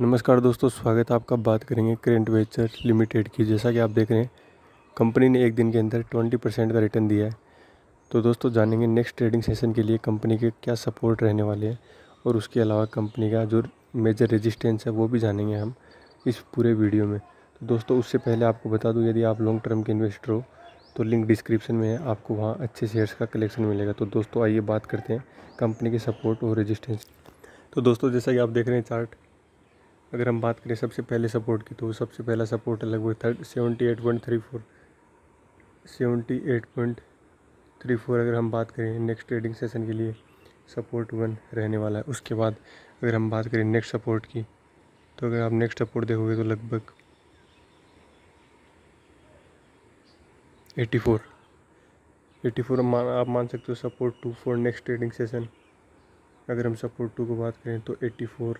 नमस्कार दोस्तों स्वागत है आपका बात करेंगे करेंट वेचर लिमिटेड की जैसा कि आप देख रहे हैं कंपनी ने एक दिन के अंदर ट्वेंटी परसेंट का रिटर्न दिया है तो दोस्तों जानेंगे नेक्स्ट ट्रेडिंग सेशन के लिए कंपनी के क्या सपोर्ट रहने वाले हैं और उसके अलावा कंपनी का जो मेजर रेजिस्टेंस है वो भी जानेंगे हम इस पूरे वीडियो में तो दोस्तों उससे पहले आपको बता दूँ यदि आप लॉन्ग टर्म के इन्वेस्टर हो तो लिंक डिस्क्रिप्शन में है आपको वहाँ अच्छे शेयर्स का कलेक्शन मिलेगा तो दोस्तों आइए बात करते हैं कंपनी के सपोर्ट और रजिस्टेंस तो दोस्तों जैसा कि आप देख रहे हैं चार्ट अगर हम बात करें सबसे पहले सपोर्ट की तो सबसे पहला सपोर्ट है लगभग thirty seventy eight point three four seventy eight point three four अगर हम बात करें नेक्स्ट ट्रेडिंग सेशन के लिए सपोर्ट वन रहने वाला है उसके बाद अगर हम बात करें नेक्स्ट सपोर्ट की तो अगर आप नेक्स्ट सपोर्ट देखोगे तो लगभग एट्टी फोर एटी फोर मान आप मान सकते हो support two four next trading session अगर हम सपोर्ट टू को बात करें तो एट्टी फोर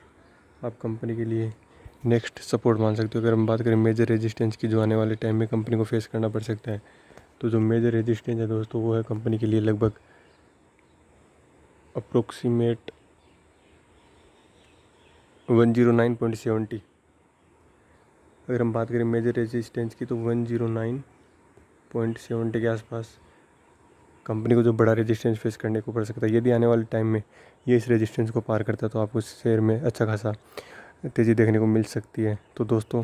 आप कंपनी के लिए नेक्स्ट सपोर्ट मान सकते हो अगर हम बात करें मेजर रेजिस्टेंस की जो आने वाले टाइम में कंपनी को फेस करना पड़ सकता है तो जो मेजर रेजिस्टेंस है दोस्तों वो है कंपनी के लिए लगभग approximate one zero nine point seventy अगर हम बात करें मेजर रेजिस्टेंस की तो one zero nine point seventy के आसपास कंपनी को जो बड़ा रेजिस्टेंस फेस करने को पड़ सकता है यदि आने वाले टाइम में ये इस रेजिस्टेंस को पार करता है तो आपको शेयर में अच्छा खासा तेज़ी देखने को मिल सकती है तो दोस्तों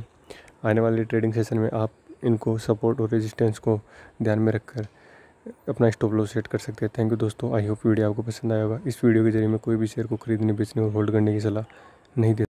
आने वाले ट्रेडिंग सेशन में आप इनको सपोर्ट और रेजिस्टेंस को ध्यान में रखकर अपना स्टॉप लॉस सेट कर सकते हैं थैंक यू दोस्तों आई होप वीडियो आपको पसंद आया होगा इस वीडियो के जरिए मैं कोई भी शेयर को खरीदने बेचने और होल्ड करने की सलाह नहीं देता